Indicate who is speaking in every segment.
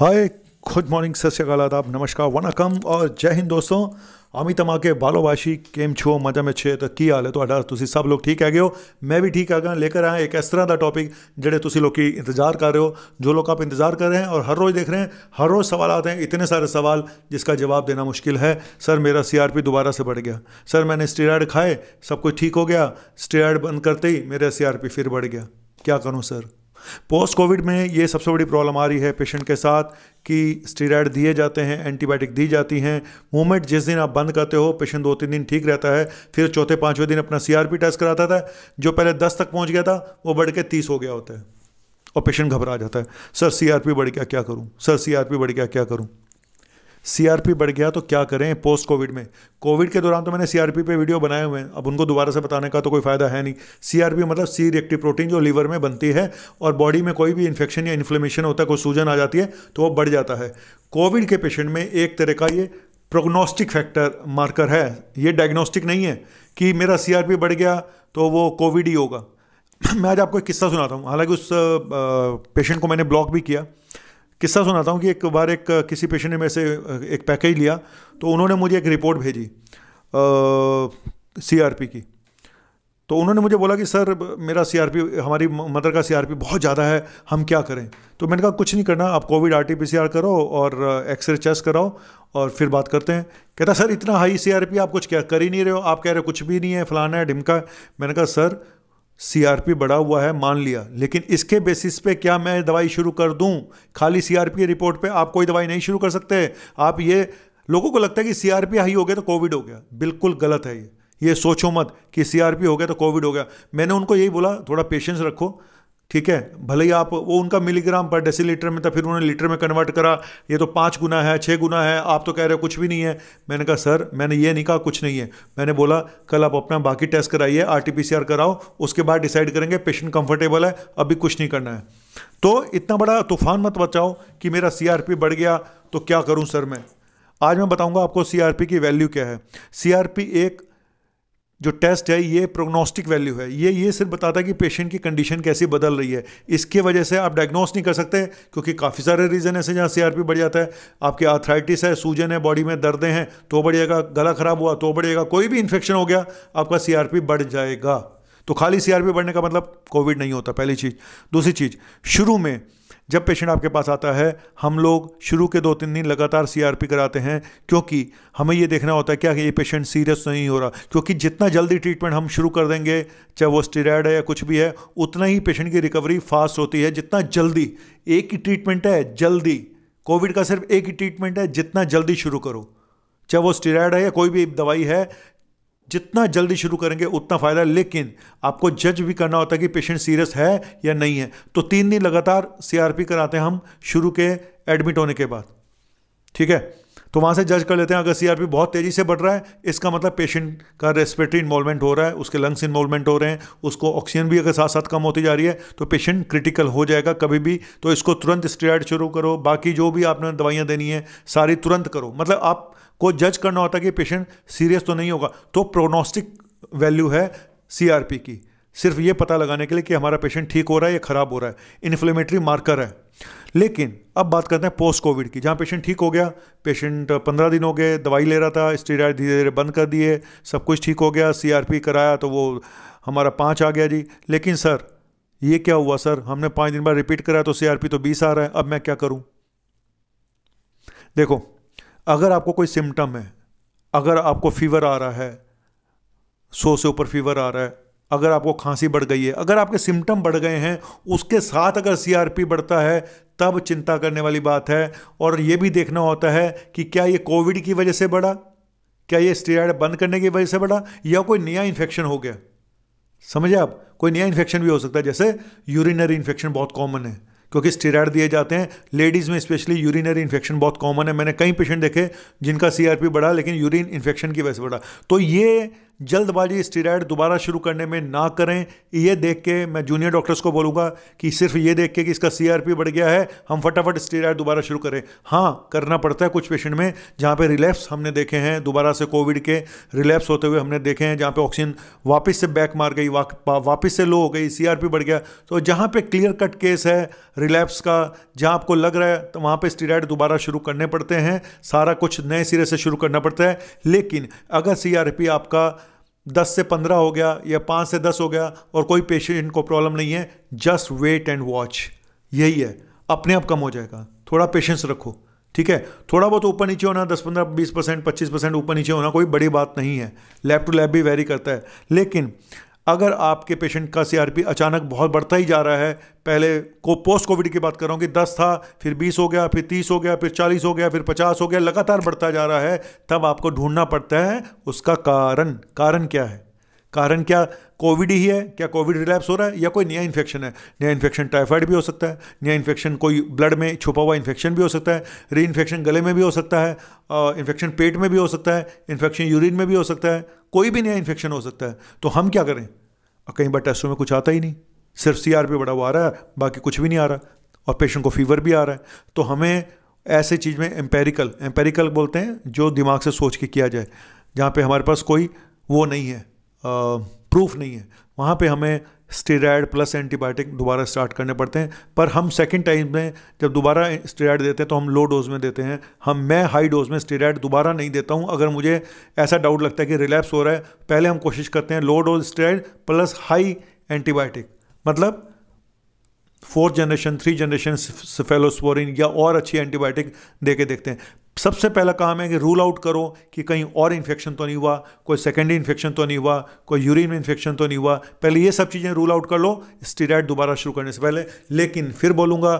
Speaker 1: hi good morning सत श्रीकाल आदाब नमस्कार वनकम और जय हिंद दोस्तों अमी तमा के बालोवासी केम छो मजा में छे तो की हाल है थोड़ा तो सब लोग ठीक है गयो मैं भी ठीक है गया लेकर आया एक इस तरह का टॉपिक जेडे तुम लोग की इंतजार कर रहे हो जो लोग आप इंतजार कर रहे हैं और हर रोज़ देख रहे हैं हर रोज़ सवाल आते हैं इतने सारे सवाल जिसका जवाब देना मुश्किल है सर मेरा सी आर पी दोबारा से बढ़ गया सर मैंने स्टेराइड खाए सब कुछ ठीक हो गया स्टेराइड बंद करते ही मेरा सी आर पी फिर बढ़ गया क्या करूँ सर पोस्ट कोविड में ये सबसे बड़ी प्रॉब्लम आ रही है पेशेंट के साथ कि स्टीराइड दिए जाते हैं एंटीबायोटिक दी जाती हैं मूवमेंट जिस दिन आप बंद करते हो पेशेंट दो तीन दिन ठीक रहता है फिर चौथे पाँचवें दिन अपना पी टेस्ट कराता था जो पहले दस तक पहुँच गया था वो बढ़ के तीस हो गया होता है और पेशेंट घबरा जाता है सर पी बढ़ गया क्या करूँ सर पी बढ़ गया क्या करूँ सीआरपी बढ़ गया तो क्या करें पोस्ट कोविड में कोविड के दौरान तो मैंने सीआरपी पे वीडियो बनाए हुए हैं अब उनको दोबारा से बताने का तो कोई फ़ायदा है नहीं सीआरपी मतलब सी रिएक्टिव प्रोटीन जो लीवर में बनती है और बॉडी में कोई भी इन्फेक्शन या इन्फ्लेमेशन होता है कोई सूजन आ जाती है तो वो बढ़ जाता है कोविड के पेशेंट में एक तरह का ये प्रोग्नोस्टिक फैक्टर मार्कर है ये डायग्नोस्टिक नहीं है कि मेरा सी बढ़ गया तो वो कोविड ही होगा मैं आज आपको एक किस्सा सुनाता हूँ हालांकि उस पेशेंट को मैंने ब्लॉक भी किया किस्सा सुनाता हूँ कि एक बार एक किसी पेशेंट ने मेरे से एक पैकेज लिया तो उन्होंने मुझे एक रिपोर्ट भेजी सी आर पी की तो उन्होंने मुझे बोला कि सर मेरा सी आर पी हमारी मदर का सी आर पी बहुत ज़्यादा है हम क्या करें तो मैंने कहा कुछ नहीं करना आप Covid R T P C R करो और एक्सरे चेस्ट कराओ और फिर बात करते हैं कहता सर इतना हाई सी आर पी आप कुछ क्या कर ही नहीं रहे हो आप कह रहे हो कुछ भी नहीं है फलाना है ढिमका मैंने कहा सर सीआरपी बढ़ा हुआ है मान लिया लेकिन इसके बेसिस पे क्या मैं दवाई शुरू कर दूं खाली सीआरपी रिपोर्ट पे आप कोई दवाई नहीं शुरू कर सकते आप ये लोगों को लगता है कि सीआरपी हाई हो गया तो कोविड हो गया बिल्कुल गलत है ये ये सोचो मत कि सीआरपी हो गया तो कोविड हो गया मैंने उनको यही बोला थोड़ा पेशेंस रखो ठीक है भले ही आप वो उनका मिलीग्राम पर डेसी लीटर में था फिर उन्होंने लीटर में कन्वर्ट करा ये तो पाँच गुना है छः गुना है आप तो कह रहे हो कुछ भी नहीं है मैंने कहा सर मैंने ये नहीं कहा कुछ नहीं है मैंने बोला कल आप अपना बाकी टेस्ट कराइए R T P C R कराओ उसके बाद डिसाइड करेंगे पेशेंट कंफर्टेबल है अभी कुछ नहीं करना है तो इतना बड़ा तूफान मत बचाओ कि मेरा सी आर पी बढ़ गया तो क्या करूँ सर मैं आज मैं बताऊँगा आपको सी आर पी की वैल्यू क्या है सी आर पी एक जो टेस्ट है ये प्रोग्नोस्टिक वैल्यू है ये ये सिर्फ बताता है कि पेशेंट की कंडीशन कैसी बदल रही है इसके वजह से आप डायग्नोस नहीं कर सकते क्योंकि काफ़ी सारे रीज़न ऐसे जहाँ सीआरपी बढ़ जाता है आपके आर्थराइटिस है सूजन है बॉडी में दर्दे हैं तो बढ़िएगा गला ख़राब हुआ तो बढ़िएगा कोई भी इन्फेक्शन हो गया आपका सी बढ़ जाएगा तो खाली सी बढ़ने का मतलब कोविड नहीं होता पहली चीज़ दूसरी चीज़ शुरू में जब पेशेंट आपके पास आता है हम लोग शुरू के दो तीन दिन लगातार सीआरपी कराते हैं क्योंकि हमें ये देखना होता है क्या कि ये पेशेंट सीरियस नहीं हो रहा क्योंकि जितना जल्दी ट्रीटमेंट हम शुरू कर देंगे चाहे वो स्टीराइड है या कुछ भी है उतना ही पेशेंट की रिकवरी फास्ट होती है जितना जल्दी एक ही ट्रीटमेंट है जल्दी कोविड का सिर्फ एक ही ट्रीटमेंट है जितना जल्दी शुरू करो चाहे वो स्टीराइड है या कोई भी दवाई है जितना जल्दी शुरू करेंगे उतना फ़ायदा लेकिन आपको जज भी करना होता है कि पेशेंट सीरियस है या नहीं है तो तीन दिन लगातार सीआरपी कराते हैं हम शुरू के एडमिट होने के बाद ठीक है तो वहाँ से जज कर लेते हैं अगर सी बहुत तेज़ी से बढ़ रहा है इसका मतलब पेशेंट का रेस्पिरेटरी इन्वॉल्वमेंट हो रहा है उसके लंग्स इन्वॉल्वमेंट हो रहे हैं उसको ऑक्सीजन भी अगर साथ साथ कम होती जा रही है तो पेशेंट क्रिटिकल हो जाएगा कभी भी तो इसको तुरंत स्टेराइड शुरू करो बाकी जो भी आपने दवाइयाँ देनी है सारी तुरंत करो मतलब आप को जज करना होता है कि पेशेंट सीरियस तो नहीं होगा तो प्रोनोस्टिक वैल्यू है सी की सिर्फ ये पता लगाने के लिए कि हमारा पेशेंट ठीक हो रहा है या ख़राब हो रहा है इन्फ्लेमेटरी मार्कर है लेकिन अब बात करते हैं पोस्ट कोविड की जहाँ पेशेंट ठीक हो गया पेशेंट पंद्रह दिन हो गए दवाई ले रहा था स्टेराइड धीरे धीरे बंद कर दिए सब कुछ ठीक हो गया सीआरपी कराया तो वो हमारा पाँच आ गया जी लेकिन सर ये क्या हुआ सर हमने पाँच दिन बाद रिपीट कराया तो सीआरपी तो बीस आ रहा है अब मैं क्या करूँ देखो अगर आपको कोई सिम्टम है अगर आपको फीवर आ रहा है सौ से ऊपर फीवर आ रहा है अगर आपको खांसी बढ़ गई है अगर आपके सिम्टम बढ़ गए हैं उसके साथ अगर सीआरपी बढ़ता है तब चिंता करने वाली बात है और ये भी देखना होता है कि क्या ये कोविड की वजह से बढ़ा क्या ये स्टेराइड बंद करने की वजह से बढ़ा या कोई नया इन्फेक्शन हो गया समझे आप कोई नया इन्फेक्शन भी हो सकता है जैसे यूरिनरी इन्फेक्शन बहुत कॉमन है क्योंकि स्टेराइड दिए जाते हैं लेडीज़ में स्पेशली यूरिनरी इन्फेक्शन बहुत कॉमन है मैंने कई पेशेंट देखे जिनका सी बढ़ा लेकिन यूरिन इन्फेक्शन की वजह से बढ़ा तो ये जल्दबाजी स्टीराइड दोबारा शुरू करने में ना करें ये देख के मैं जूनियर डॉक्टर्स को बोलूँगा कि सिर्फ ये देख के कि इसका सीआरपी बढ़ गया है हम फटाफट स्टीराइड दोबारा शुरू करें हाँ करना पड़ता है कुछ पेशेंट में जहाँ पे रिलैप्स हमने देखे हैं दोबारा से कोविड के रिलैप्स होते हुए हमने देखे हैं जहाँ पे ऑक्सीजन वापस से बैक मार गई वापस से लो हो गई सी बढ़ गया तो जहाँ पर क्लियर कट केस है रिलैप्स का जहाँ आपको लग रहा है तो वहाँ पर स्टीराइड दोबारा शुरू करने पड़ते हैं सारा कुछ नए सिरे से शुरू करना पड़ता है लेकिन अगर सी आपका दस से पंद्रह हो गया या पाँच से दस हो गया और कोई पेशेंट को प्रॉब्लम नहीं है जस्ट वेट एंड वॉच यही है अपने आप कम हो जाएगा थोड़ा पेशेंस रखो ठीक है थोड़ा बहुत ऊपर नीचे होना दस पंद्रह बीस परसेंट पच्चीस परसेंट ऊपर नीचे होना कोई बड़ी बात नहीं है लैब टू लैब भी वेरी करता है लेकिन अगर आपके पेशेंट का सीआरपी अचानक बहुत बढ़ता ही जा रहा है पहले को पोस्ट कोविड की बात कर रहा हूँ कि दस था फिर बीस हो गया फिर तीस हो गया फिर चालीस हो गया फिर पचास हो गया लगातार बढ़ता जा रहा है तब आपको ढूंढना पड़ता है उसका कारण कारण क्या है कारण क्या कोविड ही है क्या कोविड रिलैप्स हो रहा है या कोई नया इन्फेक्शन है नया इन्फेक्शन टाइफाइड भी हो सकता है नया इन्फेक्शन कोई ब्लड में छुपा हुआ इन्फेक्शन भी हो सकता है री इन्फेक्शन गले में भी हो सकता है इन्फेक्शन पेट में भी हो सकता है इन्फेक्शन यूरिन में भी हो सकता है कोई भी नया इन्फेक्शन हो सकता है तो हम क्या करें और कई बार टेस्टों में कुछ आता ही नहीं सिर्फ सी आर पी बढ़ा हुआ आ रहा है बाकी कुछ भी नहीं आ रहा और पेशेंट को फीवर भी आ रहा है तो हमें ऐसे चीज़ में एम्पेरिकल एम्पेरिकल बोलते हैं जो दिमाग से सोच के किया जाए जहाँ पे हमारे पास कोई वो नहीं है आ, प्रूफ नहीं है वहाँ पे हमें स्टेराइड प्लस एंटीबायोटिक दोबारा स्टार्ट करने पड़ते हैं पर हम सेकेंड टाइम में जब दोबारा स्टेराइड देते हैं तो हम लो डोज में देते हैं हम मैं हाई डोज में स्टेराइड दोबारा नहीं देता हूँ अगर मुझे ऐसा डाउट लगता है कि रिलैप्स हो रहा है पहले हम कोशिश करते हैं low dose steroid plus high antibiotic मतलब fourth generation three generation cephalosporin या और अच्छी एंटीबायोटिक दे के देखते हैं सबसे पहला काम है कि रूल आउट करो कि कहीं और इन्फेक्शन तो नहीं हुआ कोई सेकेंडरी इन्फेक्शन तो नहीं हुआ कोई यूरिन में इन्फेक्शन तो नहीं हुआ पहले ये सब चीज़ें रूल आउट कर लो स्टीराइड दोबारा शुरू करने से पहले लेकिन फिर बोलूँगा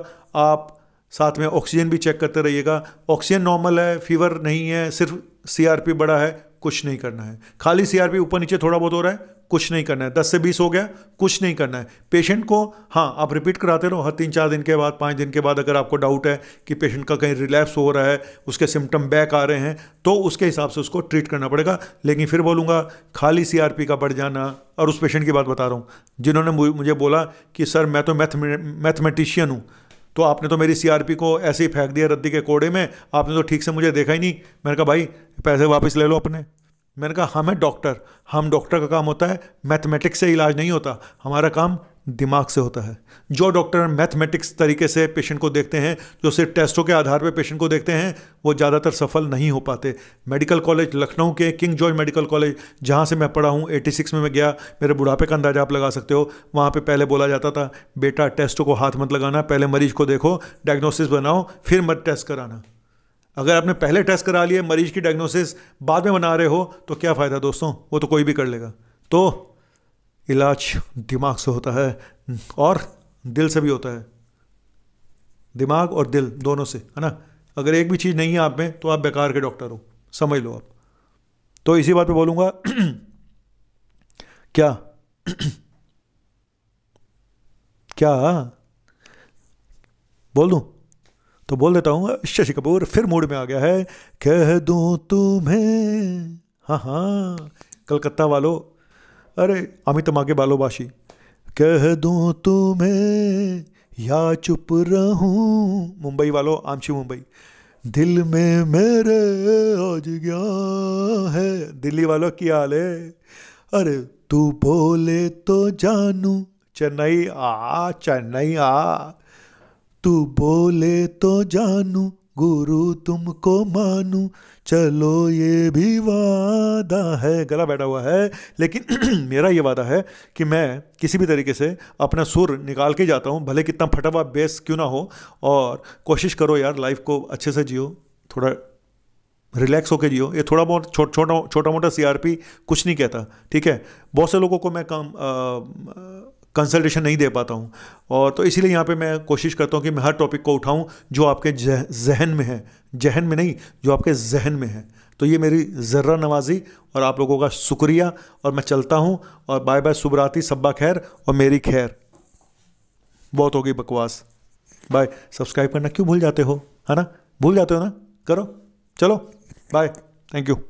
Speaker 1: आप साथ में ऑक्सीजन भी चेक करते रहिएगा ऑक्सीजन नॉर्मल है फीवर नहीं है सिर्फ सी बड़ा है कुछ नहीं करना है खाली सीआरपी ऊपर नीचे थोड़ा बहुत हो रहा है कुछ नहीं करना है दस से बीस हो गया कुछ नहीं करना है पेशेंट को हाँ आप रिपीट कराते रहो हर तीन चार दिन के बाद पाँच दिन के बाद अगर आपको डाउट है कि पेशेंट का कहीं रिलैप्स हो रहा है उसके सिम्टम बैक आ रहे हैं तो उसके हिसाब से उसको ट्रीट करना पड़ेगा लेकिन फिर बोलूँगा खाली सी का बढ़ जाना और उस पेशेंट की बात बता रहा हूँ जिन्होंने मुझे बोला कि सर मैं तो मैथ मैथमेटिशियन हूँ तो आपने तो मेरी सीआरपी को ऐसे ही फेंक दिया रद्दी के कोड़े में आपने तो ठीक से मुझे देखा ही नहीं मैंने कहा भाई पैसे वापस ले लो अपने मैंने कहा हम हाँ, है डॉक्टर हम डॉक्टर का काम होता है मैथमेटिक्स से इलाज नहीं होता हमारा काम दिमाग से होता है जो डॉक्टर मैथमेटिक्स तरीके से पेशेंट को देखते हैं जो सिर्फ टेस्टों के आधार पर पेशेंट को देखते हैं वो ज़्यादातर सफल नहीं हो पाते मेडिकल कॉलेज लखनऊ के किंग जॉर्ज मेडिकल कॉलेज जहाँ से मैं पढ़ा हूँ 86 में मैं गया मेरे बुढ़ापे का अंदाजा आप लगा सकते हो वहाँ पर पहले बोला जाता था बेटा टेस्टों को हाथ मत लगाना पहले मरीज को देखो डायग्नोसिस बनाओ फिर मत टेस्ट कराना अगर आपने पहले टेस्ट करा लिए मरीज की डायग्नोसिस बाद में बना रहे हो तो क्या फ़ायदा दोस्तों वो तो कोई भी कर लेगा तो इलाज दिमाग से होता है और दिल से भी होता है दिमाग और दिल दोनों से है ना अगर एक भी चीज़ नहीं है आप में तो आप बेकार के डॉक्टर हो समझ लो आप तो इसी बात पे बोलूँगा क्या क्या बोल दूँ तो बोल देता हूँ शशि कपूर फिर मूड में आ गया है कह दूँ तुम्हें हाँ हाँ कलकत्ता वालों अरे अमित तो माँ के बालोबाशी कह दूँ तुम्हें या चुप रहूँ मुंबई वालों आमशी मुंबई दिल में मेरे आज गया है दिल्ली वालों की हाल है अरे तू बोले तो जानू चेन्नई आ चेन्नई आ तू बोले तो जानू गुरु तुमको मानू चलो ये भी वादा है गला बैठा हुआ है लेकिन मेरा ये वादा है कि मैं किसी भी तरीके से अपना सुर निकाल के जाता हूँ भले कितना फटा हुआ बेस क्यों ना हो और कोशिश करो यार लाइफ को अच्छे से जियो थोड़ा रिलैक्स होकर जियो ये थोड़ा बहुत छोटा छोटा छोटा मोटा सीआरपी कुछ नहीं कहता ठीक है बहुत से लोगों को मैं काम आ, आ, कंसल्टेशन नहीं दे पाता हूँ और तो इसीलिए यहाँ पे मैं कोशिश करता हूँ कि मैं हर टॉपिक को उठाऊँ जो आपके जह, जहन में है जहन में नहीं जो आपके जहन में है तो ये मेरी ज़र्रा नवाजी और आप लोगों का शुक्रिया और मैं चलता हूँ और बाय बाय सुबराती सब्बा खैर और मेरी खैर बहुत होगी बकवास बाय सब्सक्राइब करना क्यों भूल जाते हो है ना भूल जाते हो ना करो चलो बाय थैंक यू